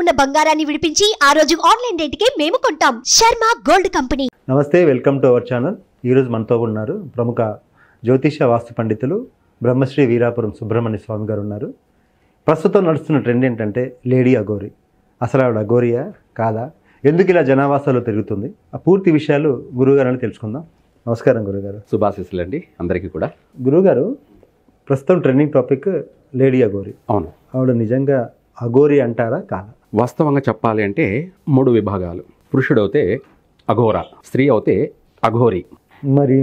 ఉన్న బంగారాన్ని విడిపించి ఆ రోజు ఆన్లైన్ రేటుకే మేము కొంటాం శర్మ గోల్డ్ కంపెనీ నమస్తే వెల్కమ్ టు అవర్ ఛానల్ ఈరోజు మనతో ఉన్నారు ప్రముఖ జ్యోతిష వాస్తు పండితులు బ్రహ్మశ్రీ వీరాపురం సుబ్రహ్మణ్య స్వామి గారు ఉన్నారు ప్రస్తుతం నడుస్తున్న ట్రెండ్ ఏంటంటే లేడీ అగోరి అసలు ఆవిడ అగోరియా కాదా ఎందుకు ఇలా జనావాసాలు తిరుగుతుంది ఆ పూర్తి విషయాలు గురువుగారని తెలుసుకుందాం నమస్కారం గురుగారు శుభాశీస్సులు అండి అందరికీ కూడా గురుగారు ప్రస్తుతం ట్రెండింగ్ టాపిక్ లేడీ అగోరి అవును ఆవిడ నిజంగా అగోరి అంటారా కాదా వాస్తవంగా చెప్పాలి అంటే మూడు విభాగాలు పురుషుడైతే అఘోర స్త్రీ అయితే అఘోరి మరి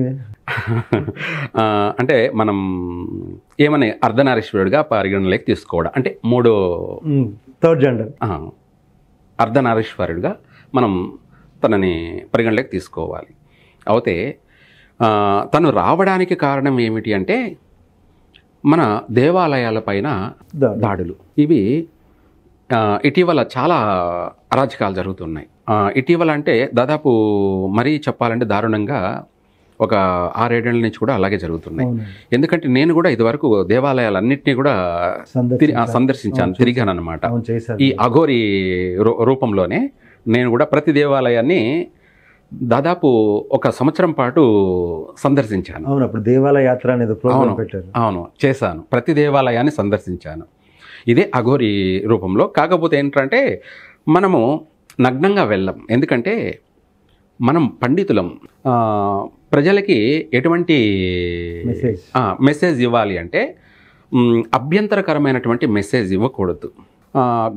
అంటే మనం ఏమని అర్ధనారీశ్వరుడుగా పరిగణలోకి తీసుకోవడం అంటే మూడు థర్డ్ జెండర్ అర్ధనారీశ్వరుడుగా మనం తనని పరిగణలోకి తీసుకోవాలి అయితే తను రావడానికి కారణం ఏమిటి అంటే మన దేవాలయాల పైన దాడులు ఇవి ఇటీవల చాలా అరాచకాలు జరుగుతున్నాయి ఇటీవల అంటే దాదాపు మరీ చెప్పాలంటే దారుణంగా ఒక ఆరేడేళ్ల నుంచి కూడా అలాగే జరుగుతున్నాయి ఎందుకంటే నేను కూడా ఇదివరకు దేవాలయాలన్నింటినీ కూడా సందర్శించాను తిరిగాను అనమాట ఈ అఘోరి రూపంలోనే నేను కూడా ప్రతి దేవాలయాన్ని దాదాపు ఒక సంవత్సరం పాటు సందర్శించాను అవును దేవాలయ యాత్ర అనేది అవును అవును చేశాను ప్రతి దేవాలయాన్ని సందర్శించాను ఇదే అఘోరి రూపంలో కాకపోతే ఏంటంటే మనము నగ్నంగా వెళ్ళం ఎందుకంటే మనం పండితులం ప్రజలకి ఎటువంటి మెసేజ్ ఇవ్వాలి అంటే అభ్యంతరకరమైనటువంటి మెసేజ్ ఇవ్వకూడదు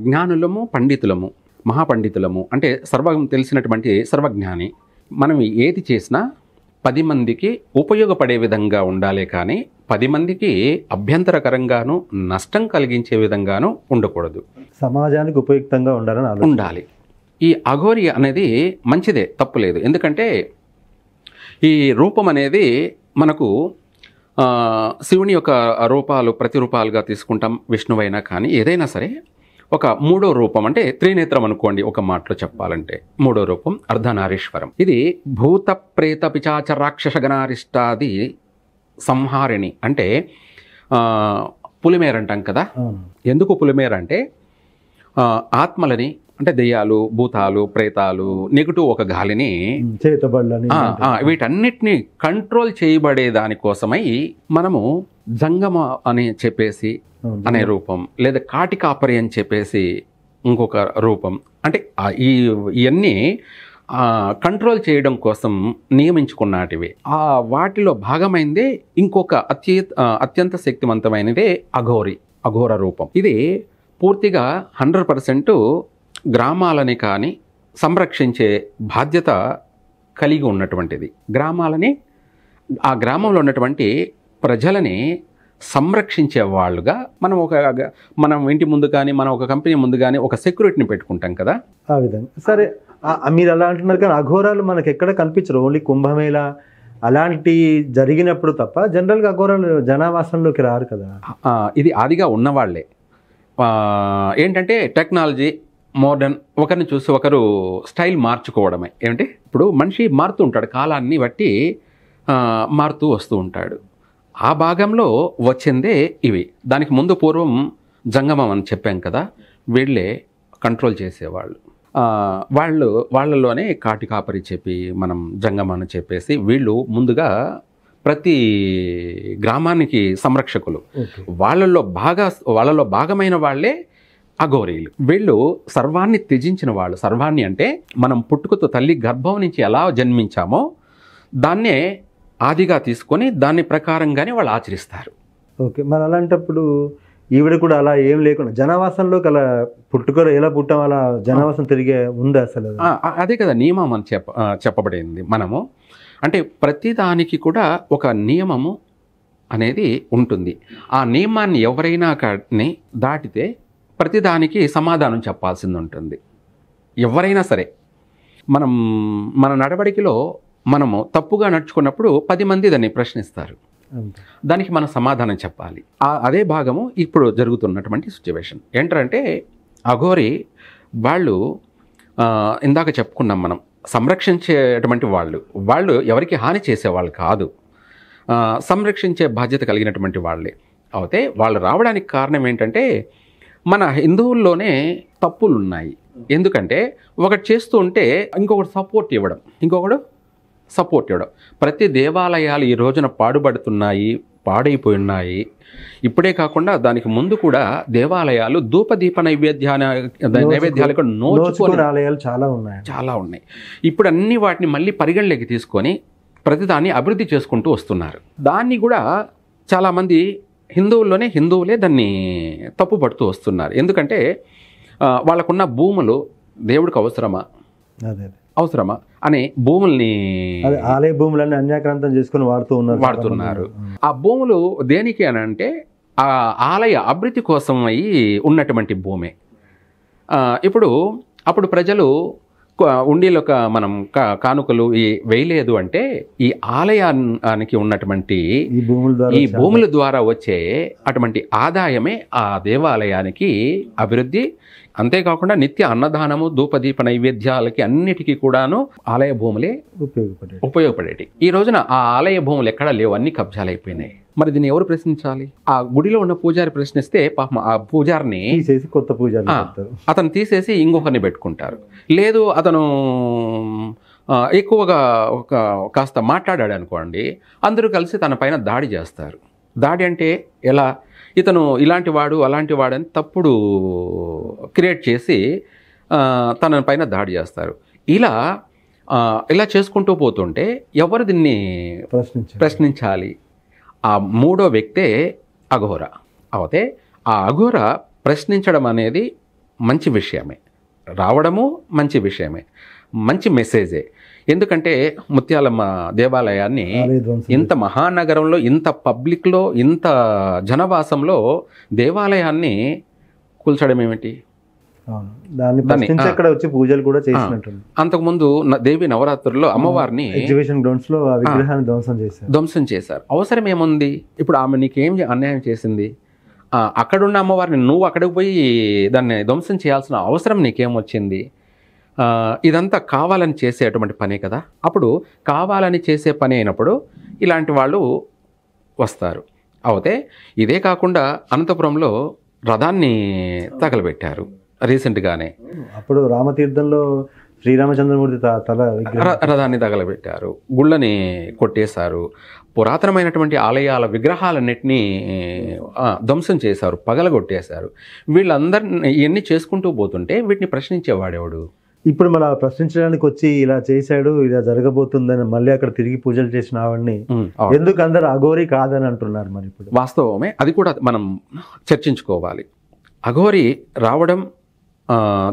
జ్ఞానులము పండితులము మహాపండితులము అంటే సర్వం తెలిసినటువంటి సర్వజ్ఞాని మనం ఏది చేసినా పది మందికి ఉపయోగపడే విధంగా ఉండాలి కానీ పది మందికి అభ్యంతరకరంగాను నష్టం కలిగించే విధంగాను ఉండకూడదు సమాజానికి ఉపయుక్తంగా ఉండాలని ఉండాలి ఈ అఘోరి అనేది మంచిదే తప్పులేదు ఎందుకంటే ఈ రూపం అనేది మనకు శివుని యొక్క రూపాలు ప్రతిరూపాలుగా తీసుకుంటాం విష్ణువైనా కానీ ఏదైనా సరే ఒక మూడో రూపం అంటే త్రినేత్రం అనుకోండి ఒక మాటలో చెప్పాలంటే మూడో రూపం అర్ధనారీశ్వరం ఇది భూత ప్రేత పిచాచ రాక్షస గణారిష్టాది సంహారిణి అంటే పులిమేర అంటాం కదా ఎందుకు పులిమేర అంటే ఆత్మలని అంటే దెయ్యాలు భూతాలు ప్రేతాలు నెగిటివ్ ఒక గాలిని వీటన్నిటిని కంట్రోల్ చేయబడే దానికోసమై మనము జంగమ అని చెప్పేసి అనే రూపం లేదా కాటికాపరి అని చెప్పేసి ఇంకొక రూపం అంటే ఈ ఇవన్నీ కంట్రోల్ చేయడం కోసం నియమించుకున్నటివి ఆ వాటిలో భాగమైందే ఇంకొక అత్య అత్యంత శక్తివంతమైనదే అఘోరి అఘోర రూపం ఇది పూర్తిగా హండ్రెడ్ పర్సెంట్ గ్రామాలని కానీ సంరక్షించే బాధ్యత కలిగి ఉన్నటువంటిది గ్రామాలని ఆ గ్రామంలో ఉన్నటువంటి ప్రజలని సంరక్షించే వాళ్ళుగా మనం ఒక మనం ఇంటి ముందు కానీ మనం ఒక కంపెనీ ముందు కానీ ఒక సెక్యూరిటీని పెట్టుకుంటాం కదా ఆ విధంగా సరే మీరు అలా అంటున్నారు కానీ అఘోరాలు మనకు ఎక్కడ కనిపించరు ఓన్లీ కుంభమేళ అలాంటి జరిగినప్పుడు తప్ప జనరల్గా అఘోరాలు జనావాసంలోకి రారు కదా ఇది ఆదిగా ఉన్నవాళ్లే ఏంటంటే టెక్నాలజీ మోడర్న్ ఒకరిని చూసి ఒకరు స్టైల్ మార్చుకోవడమే ఏమిటి ఇప్పుడు మనిషి మారుతూ ఉంటాడు కాలాన్ని బట్టి మారుతూ వస్తూ ఉంటాడు ఆ భాగంలో వచ్చిందే ఇవి దానికి ముందు పూర్వం జంగమం అని చెప్పాం కదా వీళ్ళే కంట్రోల్ చేసేవాళ్ళు వాళ్ళు వాళ్ళలోనే కాటి కాపరి చెప్పి మనం జంగమం అని చెప్పేసి వీళ్ళు ముందుగా ప్రతి గ్రామానికి సంరక్షకులు వాళ్ళలో బాగా వాళ్ళలో భాగమైన వాళ్ళే అఘోరీలు వీళ్ళు సర్వాన్ని త్యజించిన వాళ్ళు సర్వాన్ని అంటే మనం పుట్టుకతో తల్లి గర్భం నుంచి ఎలా జన్మించామో దాన్నే ఆదిగా తీసుకొని దాని ప్రకారంగానే వాళ్ళు ఆచరిస్తారు ఓకే మరి అలాంటప్పుడు ఈవిడ కూడా అలా ఏం లేకుండా జనవాసంలోకి అలా పుట్టుకలో ఎలా పుట్టాం అలా జనవాసం తిరిగే ఉందా అసలు అదే కదా నియమం అని చెప్ప చెప్పబడింది మనము అంటే ప్రతిదానికి కూడా ఒక నియమము అనేది ఉంటుంది ఆ నియమాన్ని ఎవరైనా కానీ దాటితే ప్రతిదానికి సమాధానం చెప్పాల్సింది ఉంటుంది ఎవరైనా సరే మనం మన నడవడికలో మనము తప్పుగా నడుచుకున్నప్పుడు పది మంది దాన్ని ప్రశ్నిస్తారు దానికి మనం సమాధానం చెప్పాలి అదే భాగము ఇప్పుడు జరుగుతున్నటువంటి సిచ్యువేషన్ ఏంటంటే అఘోరి వాళ్ళు ఇందాక చెప్పుకున్నాం మనం సంరక్షించేటువంటి వాళ్ళు వాళ్ళు ఎవరికి హాని చేసేవాళ్ళు కాదు సంరక్షించే బాధ్యత కలిగినటువంటి వాళ్ళే అయితే వాళ్ళు రావడానికి కారణం ఏంటంటే మన హిందువుల్లోనే తప్పులు ఉన్నాయి ఎందుకంటే ఒకటి చేస్తూ ఉంటే ఇంకొకటి సపోర్ట్ ఇవ్వడం ఇంకొకడు సపోర్టెడ్ ప్రతి దేవాలయాలు ఈ రోజున పాడుబడుతున్నాయి పాడైపోయి ఉన్నాయి ఇప్పుడే కాకుండా దానికి ముందు కూడా దేవాలయాలు ధూపదీప నైవేద్య నైవేద్యాలు ఆలయాలు చాలా ఉన్నాయి చాలా ఉన్నాయి ఇప్పుడు అన్ని వాటిని మళ్ళీ పరిగణలోకి తీసుకొని ప్రతిదాన్ని అభివృద్ధి చేసుకుంటూ వస్తున్నారు దాన్ని కూడా చాలామంది హిందువుల్లోనే హిందువులే దాన్ని తప్పుపడుతూ వస్తున్నారు ఎందుకంటే వాళ్ళకున్న భూములు దేవుడికి అవసరమా అదే అవసరమా అనే భూముల్ని ఆలయ భూములన్నీ అన్యాక్రాంతం చేసుకుని వాడుతూ ఉన్నారు వాడుతున్నారు ఆ భూములు దేనికి అని అంటే ఆ ఆలయ అభివృద్ధి కోసం అయి ఉన్నటువంటి భూమే ఇప్పుడు అప్పుడు ప్రజలు ఉండీలో మనం కానుకలు ఈ వేయలేదు అంటే ఈ ఆలయానికి ఉన్నటువంటి ఈ భూముల ద్వారా వచ్చే అటువంటి ఆదాయమే ఆ దేవాలయానికి అభివృద్ధి అంతేకాకుండా నిత్య అన్నదానము ధూపదీప నైవేద్యాలకి అన్నిటికీ కూడాను ఆలయ భూములే ఉపయోగపడే ఉపయోగపడేటి ఈ రోజున ఆ ఆలయ భూములు ఎక్కడా లేవు అన్ని కబ్జాలైపోయినాయి మరి దీన్ని ఎవరు ప్రశ్నించాలి ఆ గుడిలో ఉన్న పూజారి ప్రశ్నిస్తే పాపం ఆ పూజారిని తీసేసి కొత్త పూజారి అతను తీసేసి ఇంకొకరిని పెట్టుకుంటారు లేదు అతను ఎక్కువగా ఒక కాస్త మాట్లాడాడు అనుకోండి అందరూ కలిసి తన పైన దాడి చేస్తారు దాడి అంటే ఎలా ఇతను ఇలాంటి వాడు అలాంటి వాడని తప్పుడు క్రియేట్ చేసి తన పైన దాడి చేస్తారు ఇలా ఇలా చేసుకుంటూ పోతుంటే ఎవరు దీన్ని ప్రశ్నించాలి ఆ మూడో వ్యక్తే అఘోర అయితే ఆ అఘోర ప్రశ్నించడం అనేది మంచి విషయమే రావడము మంచి విషయమే మంచి మెసేజే ఎందుకంటే ముత్యాలమ్మ దేవాలయాన్ని ఇంత మహానగరంలో ఇంత పబ్లిక్లో ఇంత జనవాసంలో దేవాలయాన్ని కూల్చడం ఏమిటి వచ్చి పూజలు కూడా చేసినట్టు అంతకుముందు దేవి నవరాత్రుల్లో అమ్మవారిని ధ్వంసం చేశారు అవసరం ఏముంది ఇప్పుడు ఆమె నీకేం అన్యాయం చేసింది అక్కడున్న అమ్మవారిని నువ్వు అక్కడికి పోయి దాన్ని ధ్వంసం చేయాల్సిన అవసరం నీకేం వచ్చింది ఇదంతా కావాలని చేసేటువంటి పనే కదా అప్పుడు కావాలని చేసే పని అయినప్పుడు ఇలాంటి వాళ్ళు వస్తారు అయితే ఇదే కాకుండా అనంతపురంలో రథాన్ని తగలబెట్టారు రీసెంట్గానే అప్పుడు రామతీర్థంలో శ్రీరామచంద్రమూర్తి తల రథాన్ని తగలబెట్టారు గుళ్ళని కొట్టేశారు పురాతనమైనటువంటి ఆలయాల విగ్రహాలన్నింటినీ ధ్వంసం చేశారు పగలగొట్టేశారు వీళ్ళందరినీ ఇవన్నీ చేసుకుంటూ పోతుంటే వీటిని ప్రశ్నించేవాడేవాడు ఇప్పుడు మన ప్రశ్నించడానికి వచ్చి ఇలా చేశాడు ఇలా జరగబోతుందని మళ్ళీ అక్కడ తిరిగి పూజలు చేసిన ఆవిడ్ని ఎందుకు అందరు అఘోరి కాదని అంటున్నారు మరి ఇప్పుడు వాస్తవమే అది కూడా మనం చర్చించుకోవాలి అఘోరి రావడం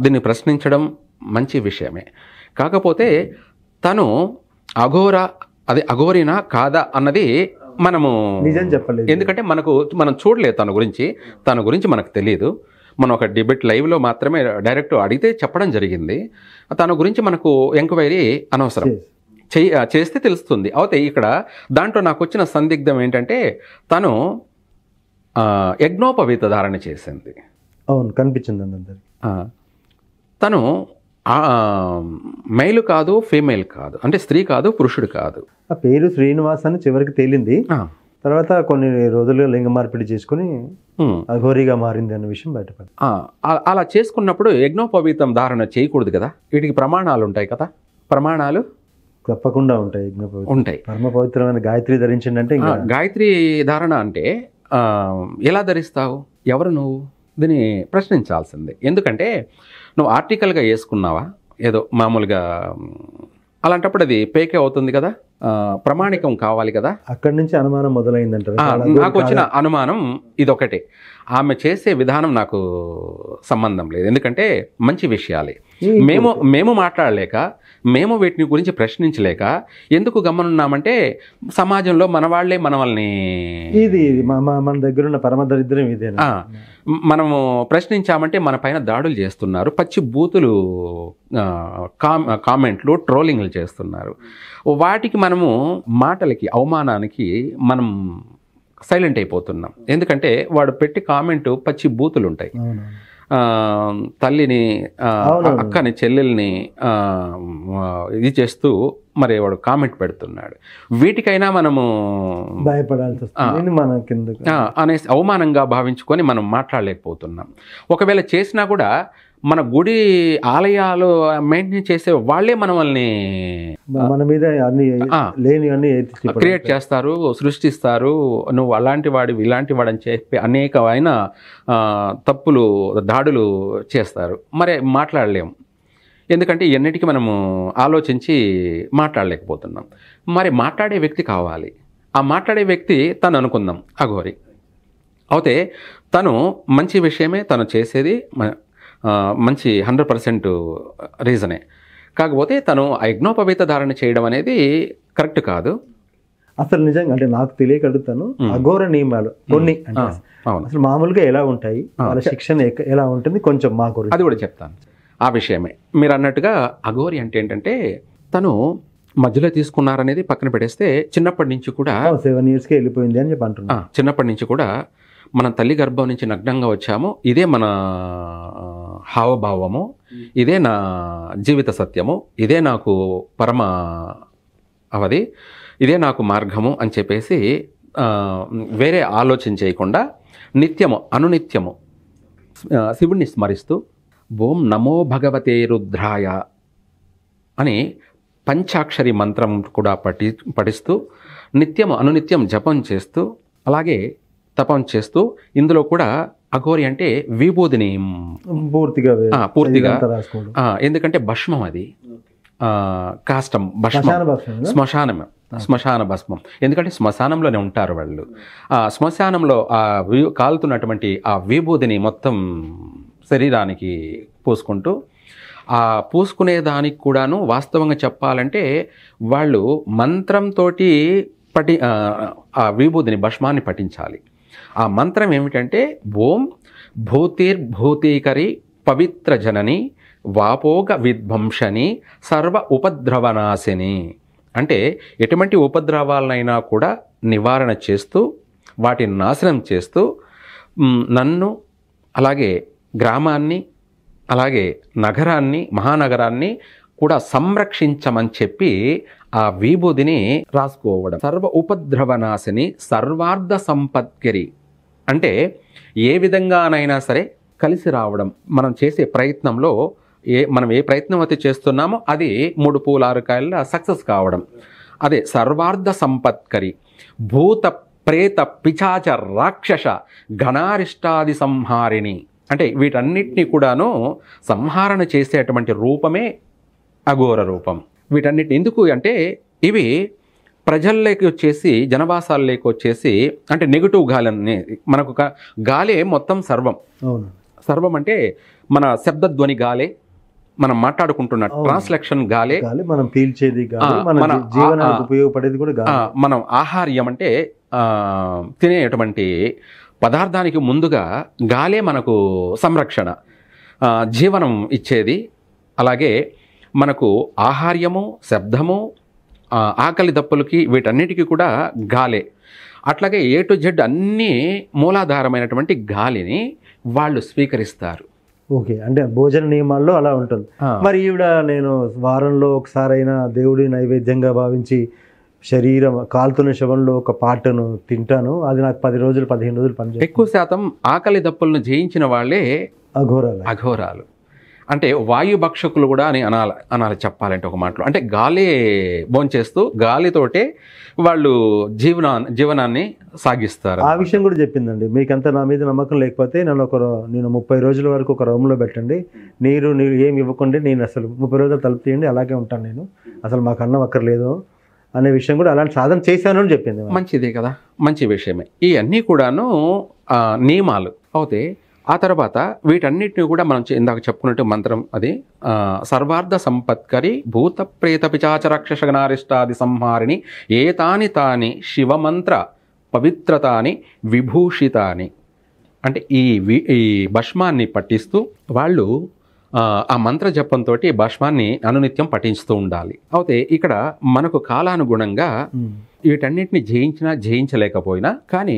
దీన్ని ప్రశ్నించడం మంచి విషయమే కాకపోతే తను అఘోర అది అఘోరినా కాదా అన్నది మనము నిజం చెప్పలేదు ఎందుకంటే మనకు మనం చూడలేదు తన గురించి తన గురించి మనకు తెలియదు మనం ఒక డిబేట్ లైవ్లో మాత్రమే డైరెక్ట్ అడిగితే చెప్పడం జరిగింది తన గురించి మనకు ఎంక్వైరీ అనవసరం చేస్తే తెలుస్తుంది అయితే ఇక్కడ దాంట్లో నాకు వచ్చిన సందిగ్ధం ఏంటంటే తను యజ్ఞోపవీత ధారణ చేసింది అవును కనిపించింది అందరికి తను మెయిల్ కాదు ఫీమేల్ కాదు అంటే స్త్రీ కాదు పురుషుడు కాదు ఆ పేరు శ్రీనివాస్ అని చివరికి తేలింది తర్వాత కొన్ని రోజులుగా లింగ మార్పిడి చేసుకుని అఘోరీగా మారింది అన్న విషయం బయటపడి అలా చేసుకున్నప్పుడు యజ్ఞోపవీతం ధారణ చేయకూడదు కదా వీటికి ప్రమాణాలు ఉంటాయి కదా ప్రమాణాలు తప్పకుండా ఉంటాయి యజ్ఞోపవీతం ఉంటాయి పరమ పవిత్రమైన గాయత్రి ధరించండి అంటే గాయత్రి ధారణ అంటే ఎలా ధరిస్తావు ఎవరు నువ్వు దీన్ని ప్రశ్నించాల్సిందే ఎందుకంటే నువ్వు ఆర్టికల్గా వేసుకున్నావా ఏదో మామూలుగా అలాంటప్పుడు అది పేకే అవుతుంది కదా ప్రమాణికం కావాలి కదా అక్కడి నుంచి అనుమానం మొదలైందంట నాకు వచ్చిన అనుమానం ఇదొకటే ఆమె చేసే విధానం నాకు సంబంధం లేదు ఎందుకంటే మంచి విషయాలే మేము మేము మాట్లాడలేక మేము వీటిని గురించి ప్రశ్నించలేక ఎందుకు గమనున్నామంటే సమాజంలో మన వాళ్ళే మన వాళ్ళని ఇది మన దగ్గర ఉన్న దరిద్రం ఇదే మనము ప్రశ్నించామంటే మన పైన దాడులు చేస్తున్నారు పచ్చి బూతులు కామెంట్లు ట్రోలింగ్లు చేస్తున్నారు వాటికి మనము మాటలకి అవమానానికి మనం సైలెంట్ అయిపోతున్నాం ఎందుకంటే వాడు పెట్టి కామెంట్ పచ్చి బూతులు ఉంటాయి తల్లిని అక్కని చెల్లెల్ని ఇది చేస్తూ మరి వాడు కామెంట్ పెడుతున్నాడు వీటికైనా మనము భయపడాల్సి అనేసి అవమానంగా భావించుకొని మనం మాట్లాడలేకపోతున్నాం ఒకవేళ చేసినా కూడా మన గుడి ఆలయాలు మెయింటైన్ చేసే వాళ్ళే మనల్ని మన మీద లేని అన్ని క్రియేట్ చేస్తారు సృష్టిస్తారు నువ్వు అలాంటి వాడి ఇలాంటి అని చెప్పి అనేకమైన తప్పులు దాడులు చేస్తారు మరి మాట్లాడలేము ఎందుకంటే ఎన్నిటికీ మనము ఆలోచించి మాట్లాడలేకపోతున్నాం మరి మాట్లాడే వ్యక్తి కావాలి ఆ మాట్లాడే వ్యక్తి తను అనుకుందాం అఘోరి అయితే తను మంచి విషయమే తను చేసేది మంచి హండ్రెడ్ పర్సెంట్ రీజనే కాకపోతే తను అగ్నోపవేత ధారణ చేయడం అనేది కరెక్ట్ కాదు అసలు నిజంగా అంటే నాకు తెలియక అడుగుతాను అఘోర నియమాలు కొన్ని అసలు మామూలుగా ఎలా ఉంటాయి వాళ్ళ శిక్షణ ఎలా ఉంటుంది కొంచెం మా గురించి అది కూడా చెప్తాను ఆ విషయమే మీరు అన్నట్టుగా అఘోరి అంటే ఏంటంటే తను మధ్యలో తీసుకున్నారనేది పక్కన పెట్టేస్తే చిన్నప్పటి నుంచి కూడా సెవెన్ ఇయర్స్కి వెళ్ళిపోయింది అని చెప్పి అంటున్నా చిన్నప్పటి నుంచి కూడా మన తల్లి గర్భం నుంచి నగ్నంగా వచ్చాము ఇదే మన హావభావము ఇదే నా జీవిత సత్యము ఇదే నాకు పరమ అవది ఇదే నాకు మార్గము అని చెప్పేసి వేరే ఆలోచన చేయకుండా నిత్యము అనునిత్యము శివుణ్ణి స్మరిస్తూ ఓం నమో భగవతే రుద్రాయ అని పంచాక్షరి మంత్రం కూడా పఠి పఠిస్తూ నిత్యం అనునిత్యం జపం చేస్తూ అలాగే తపం చేస్తూ ఇందులో కూడా అఘోరి అంటే విభూదిని పూర్తిగా పూర్తిగా ఎందుకంటే భస్మం అది కాష్టం భస్మం శ్మశానం శ్మశాన భస్మం ఎందుకంటే శ్మశానంలోనే ఉంటారు వాళ్ళు ఆ శ్మశానంలో ఆ కాలుతున్నటువంటి ఆ విభూదిని మొత్తం శరీరానికి పూసుకుంటూ ఆ పూసుకునే దానికి కూడాను వాస్తవంగా చెప్పాలంటే వాళ్ళు మంత్రంతో పటి ఆ విభూదిని భస్మాన్ని పఠించాలి ఆ మంత్రం ఏమిటంటే ఓం భూతిర్భూతీకరి పవిత్ర జనని వాపోగ విధ్వంసని సర్వ ఉపద్రవనాశిని అంటే ఎటువంటి ఉపద్రవాలనైనా కూడా నివారణ చేస్తూ వాటిని నాశనం చేస్తూ నన్ను అలాగే గ్రామాన్ని అలాగే నగరాన్ని మహానగరాన్ని కూడా సంరక్షించమని చెప్పి ఆ విభూదిని రాసుకోవడం సర్వ ఉపద్రవనాశిని సర్వార్థ సంపత్కిరి అంటే ఏ విధంగానైనా సరే కలిసి రావడం మనం చేసే ప్రయత్నంలో ఏ మనం ఏ ప్రయత్నం అయితే చేస్తున్నామో అది మూడు పూల ఆరుకాయల సక్సెస్ కావడం అదే సర్వార్థ సంపత్కరి భూత ప్రేత పిచాచ రాక్షస ఘనారిష్టాది సంహారిణి అంటే వీటన్నిటినీ కూడాను సంహారణ చేసేటువంటి రూపమే అఘోర రూపం వీటన్నిటిని ఎందుకు అంటే ఇవి ప్రజల్లోకి వచ్చేసి జనవాసాల్లోకి వచ్చేసి అంటే నెగిటివ్ గాలి అనే మనకు గాలే మొత్తం సర్వం సర్వం అంటే మన శబ్దధ్వని గాలే మనం మాట్లాడుకుంటున్న ట్రాన్స్లక్షన్ గాలే మనం పీల్చేది మన జీవన ఉపయోగపడేది కూడా మనం ఆహార్యం అంటే తినేటువంటి పదార్థానికి ముందుగా గాలే మనకు సంరక్షణ జీవనం ఇచ్చేది అలాగే మనకు ఆహార్యము శబ్దము ఆకలి దప్పులకి వీటన్నిటికీ కూడా గాలే అట్లాగే ఏ టు జెడ్ అన్నీ మూలాధారమైనటువంటి గాలిని వాళ్ళు స్వీకరిస్తారు ఓకే అంటే భోజన నియమాల్లో అలా ఉంటుంది మరి ఈవిడ నేను వారంలో ఒకసారైనా దేవుడి నైవేద్యంగా భావించి శరీరం కాల్తున్న శవంలో ఒక పాటను తింటాను అది నాకు పది రోజులు పదిహేను రోజులు పని ఎక్కువ శాతం ఆకలి దప్పులను జయించిన వాళ్ళే అఘోరాలు అఘోరాలు అంటే వాయుభక్షకులు కూడా అని అనాలి అనాలి చెప్పాలంటే ఒక మాటలో అంటే గాలి భోంచేస్తూ గాలితోటే వాళ్ళు జీవనా జీవనాన్ని సాగిస్తారు ఆ విషయం కూడా చెప్పిందండి మీకు అంత నా మీద నమ్మకం లేకపోతే నన్ను ఒక నేను ముప్పై రోజుల వరకు ఒక రూమ్లో పెట్టండి నీరు నీరు ఏమి ఇవ్వకుండా నేను అసలు ముప్పై రోజులు తలుపు తీయండి అలాగే ఉంటాను నేను అసలు మాకు అన్నం అక్కర్లేదు అనే విషయం కూడా అలాంటి సాధన చేశాను అని చెప్పింది మంచిదే కదా మంచి విషయమే ఇవన్నీ కూడాను నియమాలు అయితే ఆ తర్వాత వీటన్నిటిని కూడా మనం ఇందాక చెప్పుకున్నట్టు మంత్రం అది సర్వార్థ సంపత్కరి భూత ప్రేత పిచాచరాక్షసగనారిష్టాది సంహారిణి ఏతాని తాని శివమంత్ర పవిత్రతాని విభూషితాని అంటే ఈ ఈ భస్మాన్ని పట్టిస్తూ వాళ్ళు ఆ మంత్ర జపంతో భస్మాన్ని అనునిత్యం పఠించుతూ ఉండాలి అయితే ఇక్కడ మనకు కాలానుగుణంగా వీటన్నిటిని జయించినా జయించలేకపోయినా కానీ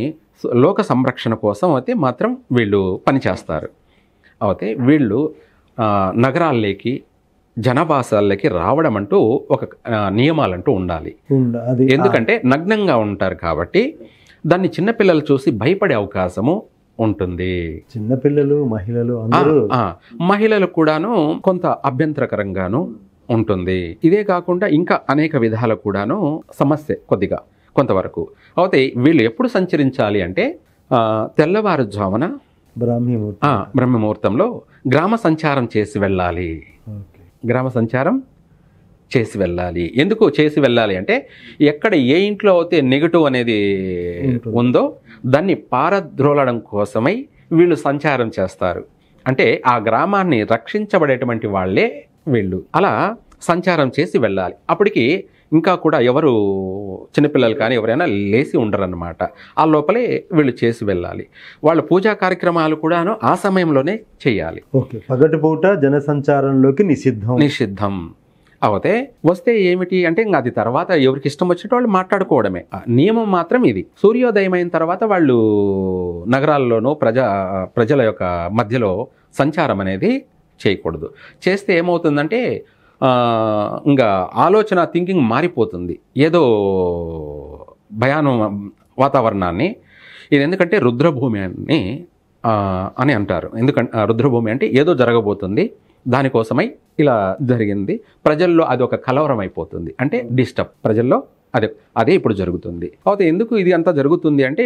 లోక సంరక్షణ కోసం అయితే మాత్రం వీళ్ళు పనిచేస్తారు అయితే వీళ్ళు నగరాల్లోకి జనవాసాలకి రావడం అంటూ ఒక నియమాలంటూ ఉండాలి ఎందుకంటే నగ్నంగా ఉంటారు కాబట్టి దాన్ని చిన్నపిల్లలు చూసి భయపడే అవకాశము ఉంటుంది చిన్నపిల్లలు మహిళలు మహిళలు కూడాను కొంత అభ్యంతరకరంగాను ఉంటుంది ఇదే కాకుండా ఇంకా అనేక విధాలు కూడాను సమస్య కొద్దిగా కొంతవరకు అయితే వీళ్ళు ఎప్పుడు సంచరించాలి అంటే తెల్లవారుజామున బ్రహ్మ బ్రహ్మముహూర్తంలో గ్రామ సంచారం చేసి వెళ్ళాలి గ్రామ సంచారం చేసి వెళ్ళాలి ఎందుకు చేసి వెళ్ళాలి అంటే ఎక్కడ ఏ ఇంట్లో అయితే నెగిటివ్ అనేది ఉందో దాన్ని పారద్రోలడం కోసమై వీళ్ళు సంచారం చేస్తారు అంటే ఆ గ్రామాన్ని రక్షించబడేటువంటి వాళ్ళే వీళ్ళు అలా సంచారం చేసి వెళ్ళాలి అప్పటికి ఇంకా కూడా ఎవరు చిన్నపిల్లలు కానీ ఎవరైనా లేచి ఉండరన్నమాట ఆ లోపలే వీళ్ళు చేసి వెళ్ళాలి వాళ్ళ పూజా కార్యక్రమాలు కూడాను ఆ సమయంలోనే చేయాలి ఓకే పగటిపూట జనసంచారంలోకి నిషిద్ధం నిషిద్ధం అవతే వస్తే ఏమిటి అంటే ఇంకా అది తర్వాత ఎవరికి ఇష్టం వచ్చినట్టు వాళ్ళు మాట్లాడుకోవడమే నియమం మాత్రం ఇది సూర్యోదయం అయిన తర్వాత వాళ్ళు నగరాల్లోనూ ప్రజా ప్రజల యొక్క మధ్యలో సంచారం అనేది చేయకూడదు చేస్తే ఏమవుతుందంటే ఇంకా ఆలోచన థింకింగ్ మారిపోతుంది ఏదో భయాన వాతావరణాన్ని ఇది ఎందుకంటే రుద్రభూమి అని అని అంటారు ఎందుకంటే రుద్రభూమి అంటే ఏదో జరగబోతుంది దానికోసమై ఇలా జరిగింది ప్రజల్లో అది ఒక కలవరం అయిపోతుంది అంటే డిస్టర్బ్ ప్రజల్లో అదే అదే ఇప్పుడు జరుగుతుంది అయితే ఎందుకు ఇది అంతా జరుగుతుంది అంటే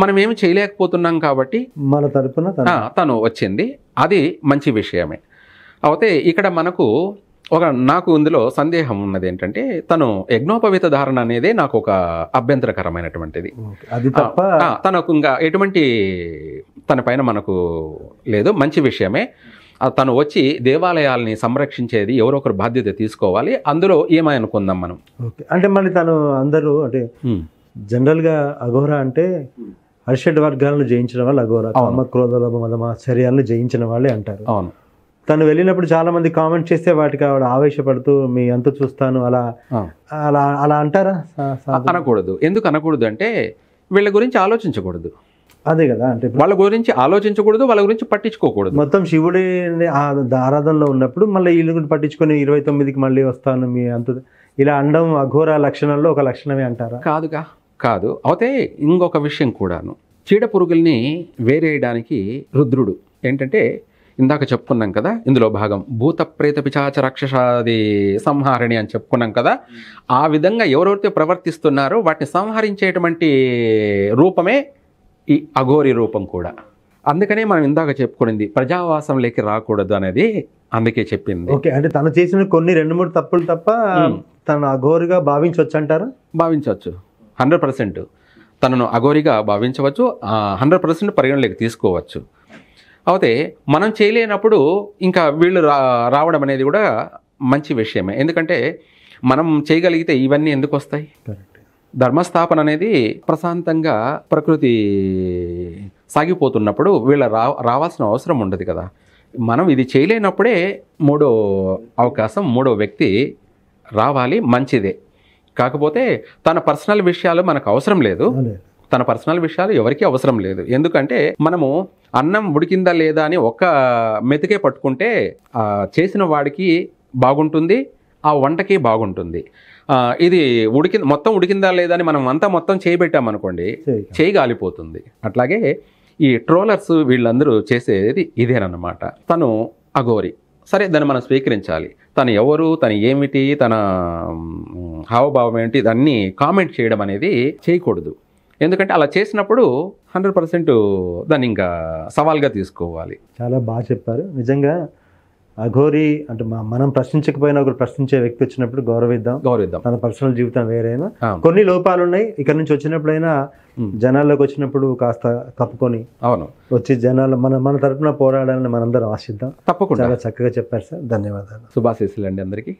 మనం ఏమి చేయలేకపోతున్నాం కాబట్టి మన తరపున తను వచ్చింది అది మంచి విషయమే అయితే ఇక్కడ మనకు ఒక నాకు ఇందులో సందేహం ఉన్నది ఏంటంటే తను యజ్ఞోపవిత ధారణ అనేది నాకు ఒక అభ్యంతరకరమైనటువంటిది అది తప్ప తనకు ఇంకా ఎటువంటి తన పైన మనకు లేదు మంచి విషయమే తను వచ్చి దేవాలయాలని సంరక్షించేది ఎవరో ఒకరు బాధ్యత తీసుకోవాలి అందులో ఏమై అనుకుందాం మనం అంటే మళ్ళీ తను అందరూ అంటే జనరల్గా అఘోరా అంటే అరిషడ్ వర్గాలను జయించిన వాళ్ళు అఘోర కామ క్రోధ లోభ జయించిన వాళ్ళే అంటారు అవును తను వెళ్ళినప్పుడు చాలా మంది కామెంట్ చేస్తే వాటికి ఆవిడ ఆవేశపడుతూ మీ అంత చూస్తాను అలా అలా అలా అంటారా అనకూడదు ఎందుకు అనకూడదు అంటే వీళ్ళ గురించి ఆలోచించకూడదు అదే కదా అంటే వాళ్ళ గురించి ఆలోచించకూడదు వాళ్ళ గురించి పట్టించుకోకూడదు మొత్తం శివుడి ఆరాధనలో ఉన్నప్పుడు మళ్ళీ వీళ్ళ గురించి పట్టించుకొని ఇరవై తొమ్మిదికి మళ్ళీ వస్తాను మీ అంత ఇలా అండం అఘోర లక్షణంలో ఒక లక్షణమే అంటారా కాదుగా కాదు అయితే ఇంకొక విషయం కూడాను చీడ పురుగుల్ని వేరేయడానికి రుద్రుడు ఏంటంటే ఇందాక చెప్పుకున్నాం కదా ఇందులో భాగం భూత ప్రేత పిచాచ రాక్షసాది సంహారిణి అని చెప్పుకున్నాం కదా ఆ విధంగా ఎవరెవరితో ప్రవర్తిస్తున్నారో వాటిని సంహరించేటువంటి రూపమే ఈ అఘోరి రూపం కూడా అందుకనే మనం ఇందాక చెప్పుకునింది ప్రజావాసంలోకి రాకూడదు అనేది అందుకే చెప్పింది ఓకే అంటే తను చేసిన కొన్ని రెండు మూడు తప్పులు తప్ప తను అఘోరిగా భావించవచ్చు అంటారు భావించవచ్చు హండ్రెడ్ పర్సెంట్ తనను అఘోరిగా భావించవచ్చు హండ్రెడ్ పర్సెంట్ పరిగణలోకి తీసుకోవచ్చు అయితే మనం చేయలేనప్పుడు ఇంకా వీళ్ళు రా రావడం అనేది కూడా మంచి విషయమే ఎందుకంటే మనం చేయగలిగితే ఇవన్నీ ఎందుకు వస్తాయి ధర్మస్థాపన అనేది ప్రశాంతంగా ప్రకృతి సాగిపోతున్నప్పుడు వీళ్ళ రా రావాల్సిన అవసరం ఉండదు కదా మనం ఇది చేయలేనప్పుడే మూడో అవకాశం మూడో వ్యక్తి రావాలి మంచిదే కాకపోతే తన పర్సనల్ విషయాలు మనకు అవసరం లేదు తన పర్సనల్ విషయాలు ఎవరికీ అవసరం లేదు ఎందుకంటే మనము అన్నం ఉడికిందా లేదా అని ఒక్క మెతికే పట్టుకుంటే చేసిన వాడికి బాగుంటుంది ఆ వంటకి బాగుంటుంది ఇది ఉడికి మొత్తం ఉడికిందా లేదా అని మనం అంతా మొత్తం చేయబెట్టామనుకోండి అనుకోండి చేయగాలిపోతుంది అట్లాగే ఈ ట్రోలర్స్ వీళ్ళందరూ చేసేది ఇదేనమాట తను అఘోరి సరే దాన్ని మనం స్వీకరించాలి తను ఎవరు తను ఏమిటి తన హావభావం ఏంటి దాన్ని కామెంట్ చేయడం అనేది చేయకూడదు ఎందుకంటే అలా చేసినప్పుడు హండ్రెడ్ పర్సెంట్ దాన్ని ఇంకా సవాల్గా తీసుకోవాలి చాలా బాగా చెప్పారు నిజంగా అఘోరి అంటే మనం ప్రశ్నించకపోయినా ఒకరు ప్రశ్నించే వ్యక్తి వచ్చినప్పుడు గౌరవిద్దాం గౌరవిద్దాం తన పర్సనల్ జీవితం వేరైనా కొన్ని లోపాలు ఉన్నాయి ఇక్కడ నుంచి వచ్చినప్పుడైనా జనాల్లోకి వచ్చినప్పుడు కాస్త కప్పుకొని అవును వచ్చి జనాలు మన మన తరఫున పోరాడాలని మనందరం ఆశిద్దాం తప్పకుండా చాలా చక్కగా చెప్పారు సార్ ధన్యవాదాలు శుభాశీస్సులు అండి అందరికీ